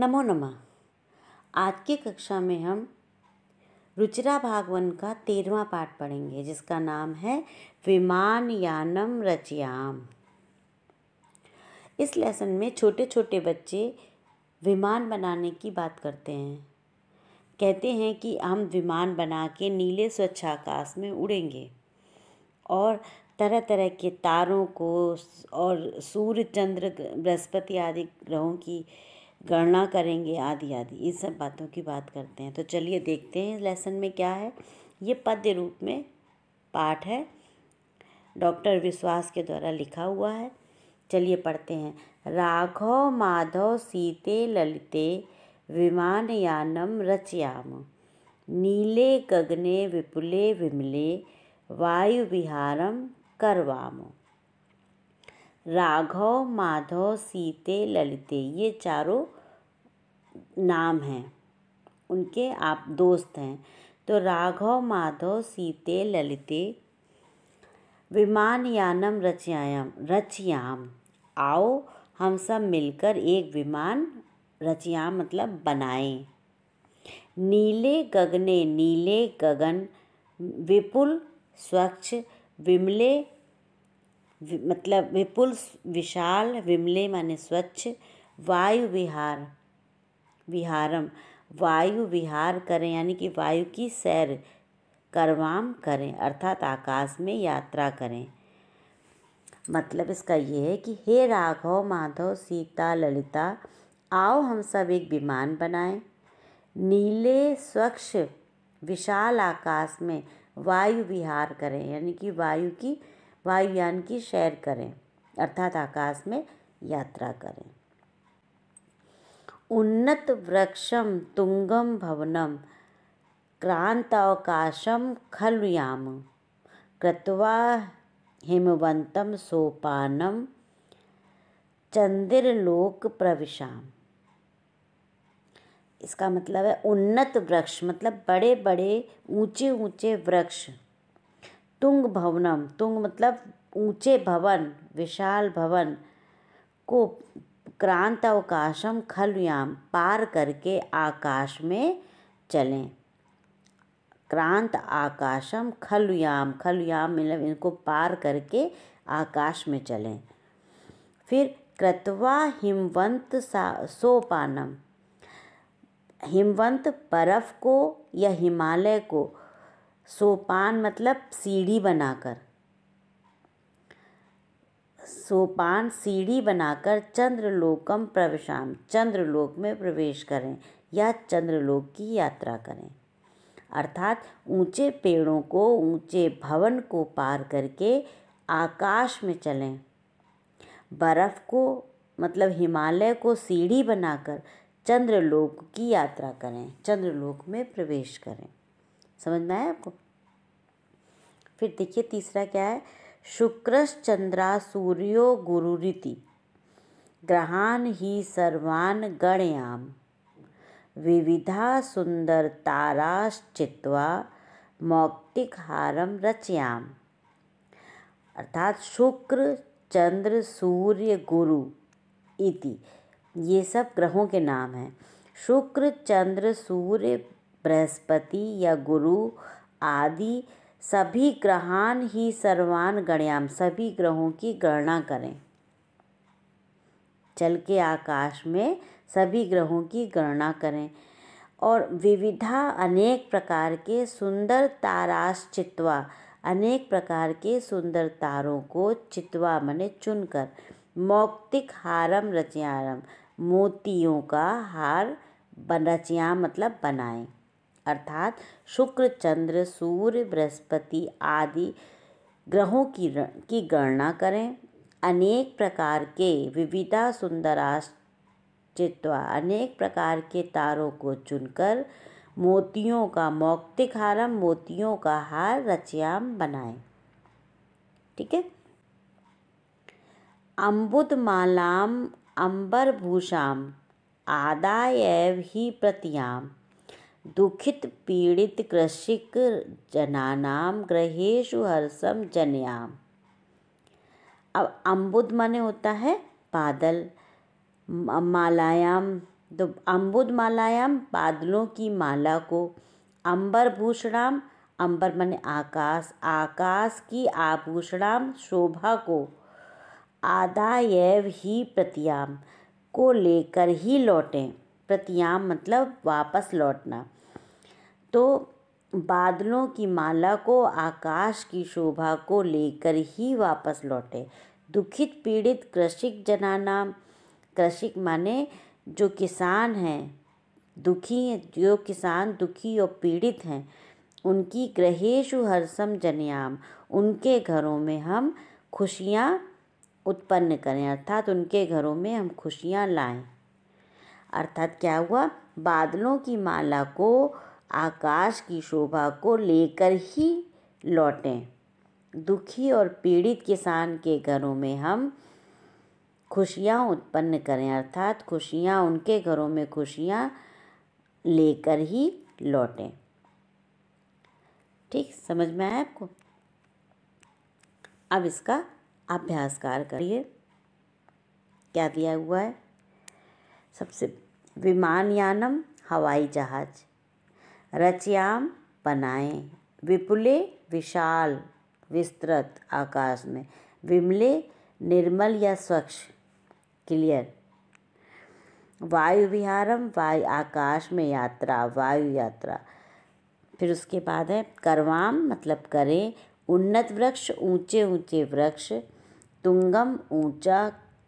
नमो नमः आज की कक्षा में हम रुचिरा भागवन का तेरहवा पाठ पढ़ेंगे जिसका नाम है विमान यानम रचयाम इस लेसन में छोटे छोटे बच्चे विमान बनाने की बात करते हैं कहते हैं कि हम विमान बना के नीले स्वच्छ आकाश में उड़ेंगे और तरह तरह के तारों को और सूर्य चंद्र बृहस्पति आदि ग्रहों की गणना करेंगे आदि आदि इन सब बातों की बात करते हैं तो चलिए देखते हैं लेसन में क्या है ये पद्य रूप में पाठ है डॉक्टर विश्वास के द्वारा लिखा हुआ है चलिए पढ़ते हैं राघव माधव सीते ललिते विमानयानम रचयाम नीले गगने विपुले विमले वायु विहारम करवाम राघव माधव सीते ललिते ये चारों नाम हैं उनके आप दोस्त हैं तो राघव माधव सीते ललिते विमानयानम रचयाम रचयाम आओ हम सब मिलकर एक विमान रचयाम मतलब बनाएं नीले गगने नीले गगन विपुल स्वच्छ विमले मतलब विपुल विशाल विमले माने स्वच्छ वायु विहार विहारम वायु विहार करें यानी कि वायु की सैर करवाम करें अर्थात आकाश में यात्रा करें मतलब इसका ये है कि हे राघव माधव सीता ललिता आओ हम सब एक विमान बनाएं नीले स्वच्छ विशाल आकाश में वायु विहार करें यानी कि वायु की वायुयान की सैर करें अर्थात आकाश में यात्रा करें उन्नत वृक्षम तुंगम भवनम क्रांतावकाशम खलुयाम कृत्वा सोपान चंद्रलोक प्रविशा इसका मतलब है उन्नत वृक्ष मतलब बड़े बड़े ऊंचे ऊंचे वृक्ष तुंग भवनम तुंग मतलब ऊंचे भवन विशाल भवन को क्रांत अवकाशम खलुयाम पार करके आकाश में चलें क्रांत आकाशम खलुयाम खलुयाम मतलब इनको पार करके आकाश में चलें फिर कृतवा हिमवंत सा सोपानम हिमवंत बर्फ को या हिमालय को सोपान मतलब सीढ़ी बनाकर सोपान सीढ़ी बनाकर चंद्रलोकम प्रवेशाम चंद्रलोक में प्रवेश करें या चंद्रलोक की यात्रा करें अर्थात ऊंचे पेड़ों को ऊंचे भवन को पार करके आकाश में चलें बर्फ़ को मतलब हिमालय को सीढ़ी बनाकर चंद्रलोक की यात्रा करें चंद्रलोक में प्रवेश करें समझ में आया आपको फिर देखिए तीसरा क्या है शुक्रश्चंद्रा सूर्यो गुरुरिति ग्रहान ही सर्वान गणयाम विविधा मौक्तिक हारम रचयाम अर्थात शुक्र चंद्र सूर्य गुरु इति ये सब ग्रहों के नाम हैं शुक्र चंद्र सूर्य बृहस्पति या गुरु आदि सभी ग्रहान ही सर्वान गणयाम सभी ग्रहों की गणना करें चल के आकाश में सभी ग्रहों की गणना करें और विविधा अनेक प्रकार के सुंदर ताराश्चित्वा अनेक प्रकार के सुंदर तारों को चित्वा मने चुनकर मौक्तिक हारम रचयारम मोतियों का हार रचया मतलब बनाएं अर्थात शुक्र चंद्र सूर्य बृहस्पति आदि ग्रहों की की गणना करें अनेक प्रकार के विविधा सुंदराश्चित्व अनेक प्रकार के तारों को चुनकर मोतियों का मौक्तिक हारम मोतियों का हार रचयाम बनाएं ठीक है अम्बुद मालाम अम्बर भूषाम आदाय ही प्रतियाम दुखित पीडित कृषिक जनानाम ग्रहेशु हर्षम जनयाम अब अम्बुद माने होता है बादल मालायाम तो अम्बुद मालायाम बादलों की माला को अंबर भूषणाम अंबर माने आकाश आकाश की आभूषणाम शोभा को आदायव ही प्रतियाम को लेकर ही लौटें प्रतियाम मतलब वापस लौटना तो बादलों की माला को आकाश की शोभा को लेकर ही वापस लौटे दुखित पीड़ित कृषिक जनाना कृषिक माने जो किसान हैं दुखी जो किसान दुखी और पीड़ित हैं उनकी ग्रहेशु हरसम जनयाम उनके घरों में हम खुशियाँ उत्पन्न करें अर्थात उनके घरों में हम खुशियाँ लाएं अर्थात क्या हुआ बादलों की माला को आकाश की शोभा को लेकर ही लौटें दुखी और पीड़ित किसान के घरों में हम खुशियाँ उत्पन्न करें अर्थात खुशियाँ उनके घरों में खुशियाँ लेकर ही लौटें ठीक समझ में आया आपको अब इसका अभ्यासकार करिए क्या दिया हुआ है सबसे विमानयानम हवाई जहाज़ रचयाम बनाएं विपुले विशाल विस्तृत आकाश में विमले निर्मल या स्वच्छ क्लियर वायु विहारम वायु आकाश में यात्रा वायु यात्रा फिर उसके बाद है करवाम मतलब करें उन्नत वृक्ष ऊंचे ऊंचे वृक्ष तुंगम ऊंचा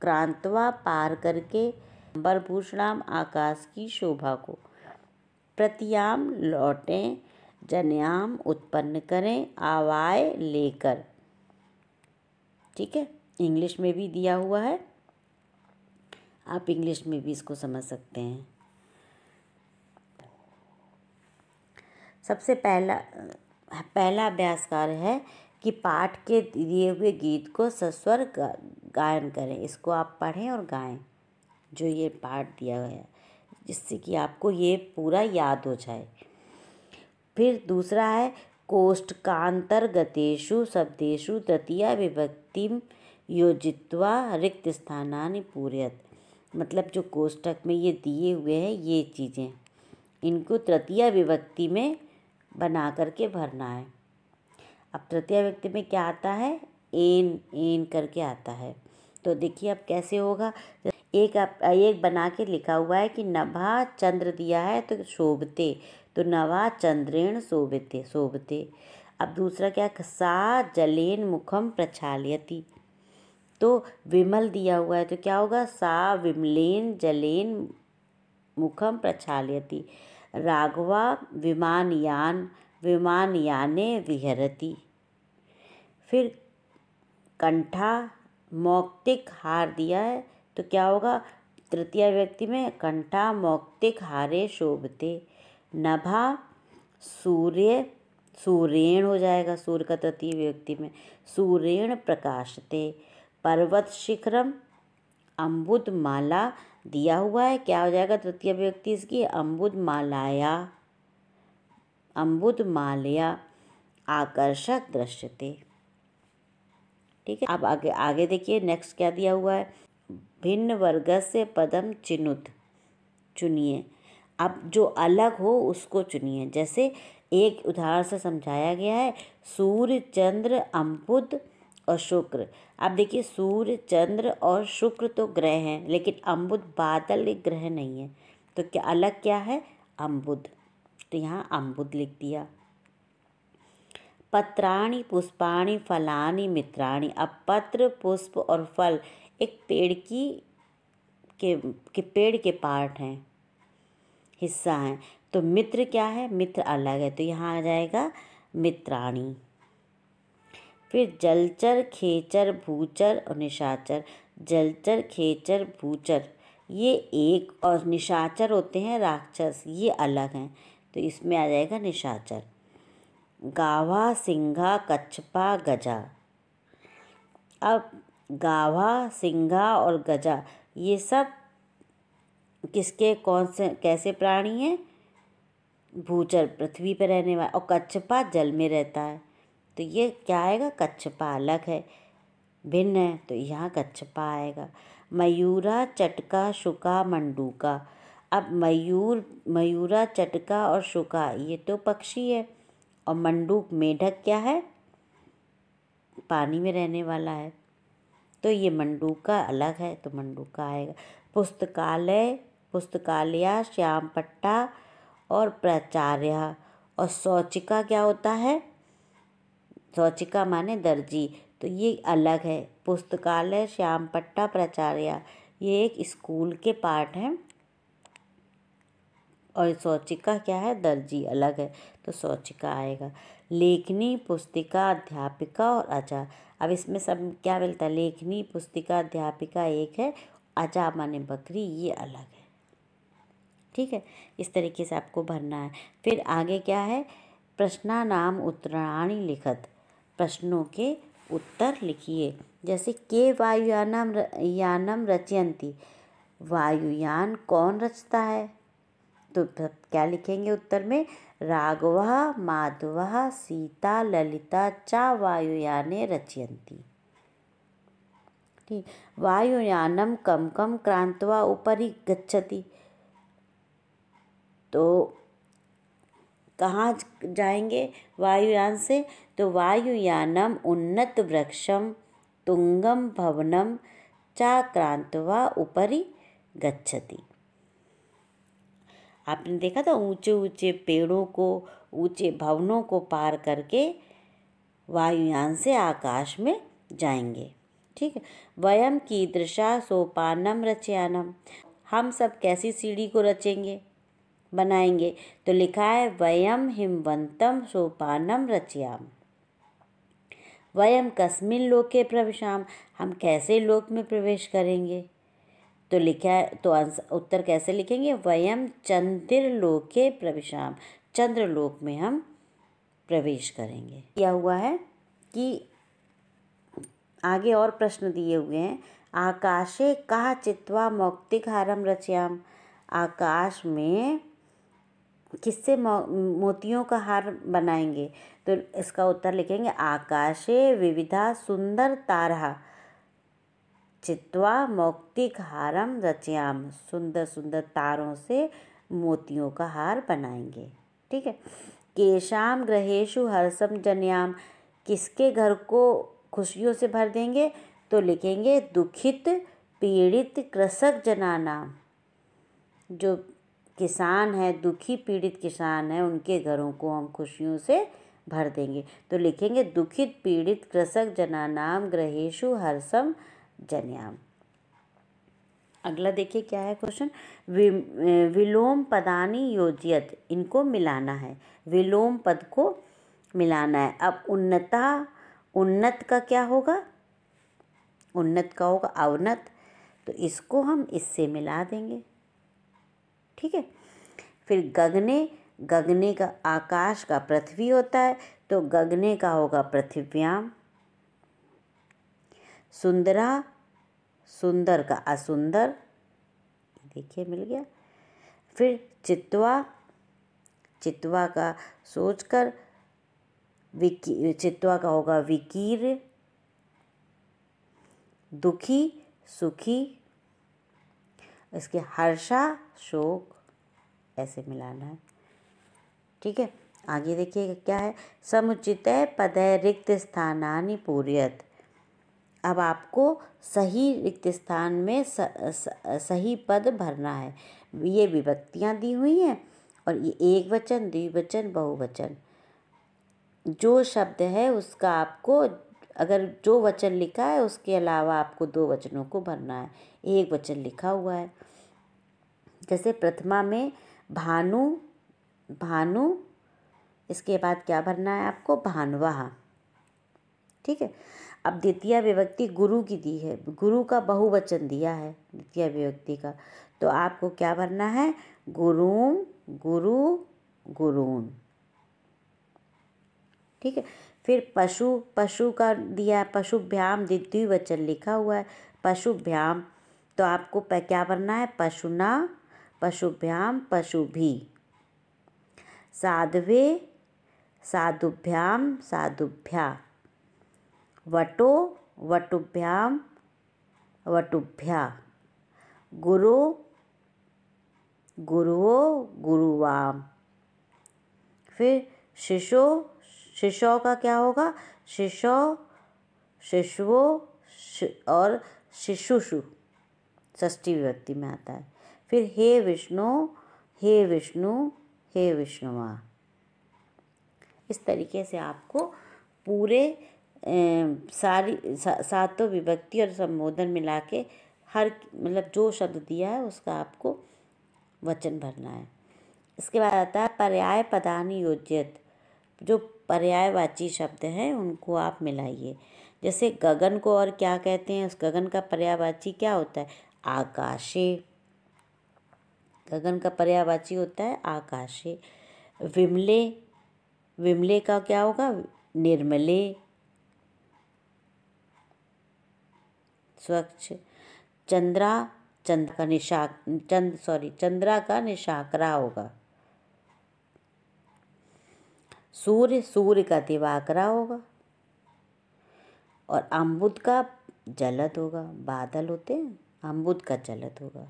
क्रांतवा पार करके बरभूषणाम आकाश की शोभा को प्रतियाम लौटें जनयाम उत्पन्न करें आवाय लेकर ठीक है इंग्लिश में भी दिया हुआ है आप इंग्लिश में भी इसको समझ सकते हैं सबसे पहला पहला अभ्यास कार्य है कि पाठ के दिए हुए गीत को सस्वर गायन करें इसको आप पढ़ें और गाएं जो ये पाठ दिया हुआ है जिससे कि आपको ये पूरा याद हो जाए फिर दूसरा है कोष्ठ कांतर्गतेशु शब्देशु तृतीय विभक्ति योजित्वा रिक्त स्थानानि पूर्यत मतलब जो कोष्टक में ये दिए हुए हैं ये चीज़ें इनको तृतीय विभक्ति में बना करके भरना है अब तृतीय विभक्ति में क्या आता है एन एन करके आता है तो देखिए अब कैसे होगा एक आप एक बना के लिखा हुआ है कि नभा चंद्र दिया है तो शोभते तो नभा चंद्रेण शोभते शोभते अब दूसरा क्या सा जलेन मुखम प्रक्षालयति तो विमल दिया हुआ है तो क्या होगा सा विमलेन जलेन मुखम प्रक्षालयति राघवा विमानयान विमानयाने विहरति फिर कंठा मौक्तिक हार दिया है तो क्या होगा तृतीय व्यक्ति में कंठा मौक्तिक हारे शोभते नभा सूर्य सूर्यण हो जाएगा सूर्य का तृतीय व्यक्ति में सूर्यण प्रकाशते पर्वत शिखरम अम्बुद माला दिया हुआ है क्या हो जाएगा तृतीय व्यक्ति इसकी अम्बुद मालाया अम्बुद मालया आकर्षक दृश्यते ठीक है अब आगे आगे देखिए नेक्स्ट क्या दिया हुआ है भिन्न वर्ग से पदम चिनुत चुनिए आप जो अलग हो उसको चुनिए जैसे एक उदाहरण से समझाया गया है सूर्य चंद्र अम्बुद और शुक्र आप देखिए सूर्य चंद्र और शुक्र तो ग्रह हैं लेकिन अम्बुद बादल एक ग्रह नहीं है तो क्या अलग क्या है अम्बुद तो यहाँ अम्बुद लिख दिया पत्राणी पुष्पाणी फलानी मित्राणी अब पत्र पुष्प और फल एक पेड़ की के, के पेड़ के पार्ट हैं हिस्सा हैं तो मित्र क्या है मित्र अलग है तो यहाँ आ जाएगा मित्राणी फिर जलचर खेचर भूचर और निशाचर जलचर खेचर भूचर ये एक और निशाचर होते हैं राक्षस ये अलग हैं तो इसमें आ जाएगा निशाचर गावा सिंघा कछपा गजा अब गावा सिंघा और गजा ये सब किसके कौन से कैसे प्राणी हैं भूचर पृथ्वी पर रहने वाला और कच्छपा जल में रहता है तो ये क्या आएगा कच्छपा अलग है भिन्न है तो यहाँ कच्छपा आएगा मयूरा चटका शुका मंडूका अब मयूर मयूरा चटका और शुका ये तो पक्षी है और मंडूक मेढक क्या है पानी में रहने वाला है तो ये मंडूका अलग है तो मंडूका आएगा पुस्तकालय पुस्तकालय श्याम पट्टा और प्राचार्य और शौचिका क्या होता है शौचिका माने दर्जी तो ये अलग है पुस्तकालय श्याम पट्टा प्राचार्य ये एक स्कूल के पार्ट हैं और शौचिका क्या है दर्जी अलग है तो शौचिका आएगा लेखनी पुस्तिका अध्यापिका और आचार्य अब इसमें सब क्या मिलता है लेखनी पुस्तिका अध्यापिका एक है अजा माने बकरी ये अलग है ठीक है इस तरीके से आपको भरना है फिर आगे क्या है प्रश्ना नाम उत्तराणी लिखत प्रश्नों के उत्तर लिखिए जैसे के वायुयानम यानम रचयंती वायुयान कौन रचता है तो क्या लिखेंगे उत्तर में राघव माधव सीता ललिता च वायुयाने रचयन्ति वायुयानं कम कम क्रांतवा उपरि गच्छति तो कहाँ जाएंगे वायुयान से तो वायुयानम उन्नत वृक्षम तुंगम भवनम चा क्रांतवा उपरि गच्छति आपने देखा था ऊंचे ऊंचे पेड़ों को ऊंचे भवनों को पार करके वायुयान से आकाश में जाएंगे ठीक है वयम की दृशा सोपानम रचयानम हम सब कैसी सीढ़ी को रचेंगे बनाएंगे तो लिखा है वयम हिमवंतम सोपानम रचयाम वयम कस्मिन लोके प्रवेशाम हम कैसे लोक में प्रवेश करेंगे तो लिखा है तो आंसर उत्तर कैसे लिखेंगे वयम चंद्रलोके प्रविशाम चंद्रलोक में हम प्रवेश करेंगे किया हुआ है कि आगे और प्रश्न दिए हुए हैं आकाशे कहा चित्वा मौक्तिक हारम रचयाम आकाश में किससे मोतियों का हार बनाएंगे तो इसका उत्तर लिखेंगे आकाशे विविधा सुंदर तारहा चित्वा मौक्तिक हारम रचयाम सुंदर सुंदर तारों से मोतियों का हार बनाएंगे ठीक है केशाम ग्रहेशु हर्षम जनयाम किसके घर को खुशियों से भर देंगे तो लिखेंगे दुखित पीड़ित कृषक जनाना जो किसान है दुखी पीड़ित किसान है उनके घरों को हम खुशियों से भर देंगे तो लिखेंगे दुखित पीड़ित कृषक जनानाम ग्रहेशु हर्षम जन्याम अगला देखिए क्या है क्वेश्चन वि, विलोम पदानी योजियत इनको मिलाना है विलोम पद को मिलाना है अब उन्नता उन्नत का क्या होगा उन्नत का होगा अवनत तो इसको हम इससे मिला देंगे ठीक है फिर गगने गगने का आकाश का पृथ्वी होता है तो गगने का होगा पृथ्व्याम सुंदरा सुंदर का असुंदर देखिए मिल गया फिर चितवा चितवा का सोचकर विकी चित्वा का होगा विकीर दुखी सुखी इसके हर्षा शोक ऐसे मिलाना है ठीक है आगे देखिए क्या है समुचित पदय रिक्त स्थानानि पूर्यत अब आपको सही रिक्त स्थान में स, स, सही पद भरना है ये विभक्तियाँ दी हुई हैं और ये एक वचन द्विवचन बहुवचन जो शब्द है उसका आपको अगर जो वचन लिखा है उसके अलावा आपको दो वचनों को भरना है एक वचन लिखा हुआ है जैसे प्रथमा में भानु भानु इसके बाद क्या भरना है आपको भानवाहा ठीक है अब द्वितीय विभक्ति गुरु की दी है गुरु का बहुवचन दिया है द्वितीय विभक्ति का तो आपको क्या भरना है गुरुम गुरु गुरुन ठीक है फिर पशु पशु का दिया है पशुभ्याम द्वितीय वचन लिखा हुआ है पशुभ्याम तो आपको क्या भरना है पशुना पशुभ्याम पशु भी साधवे साधुभ्याम साधुभ्या वटो वटुभ्याम वटुभ्या गुरु गुरुओ गुरुवाम फिर शिशो शिशो का क्या होगा शिशो शिशुओ और शिशुषु षष्ठी विभक्ति में आता है फिर हे विष्णु हे विष्णु हे विष्णुवा इस तरीके से आपको पूरे सारी सा, सातों विभक्ति और संबोधन मिला के हर मतलब जो शब्द दिया है उसका आपको वचन भरना है इसके बाद आता है पर्याय पदान योजित जो पर्यायवाची शब्द हैं उनको आप मिलाइए जैसे गगन को और क्या कहते हैं उस गगन का पर्यायवाची क्या होता है आकाशे गगन का पर्यायवाची होता है आकाशे विमले विमले का क्या होगा निर्मले स्वच्छ चंद्रा चंद्र का निशा चंद सॉरी चंद्रा का निशाकरा होगा सूर्य सूर्य का दिवाकरा होगा और अम्बुद का जलद होगा बादल होते हैं अम्बुद का जलद होगा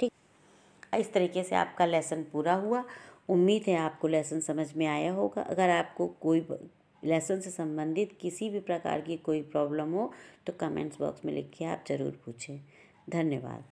ठीक इस तरीके से आपका लेसन पूरा हुआ उम्मीद है आपको लेसन समझ में आया होगा अगर आपको कोई लेसन से संबंधित किसी भी प्रकार की कोई प्रॉब्लम हो तो कमेंट्स बॉक्स में लिख के आप ज़रूर पूछें धन्यवाद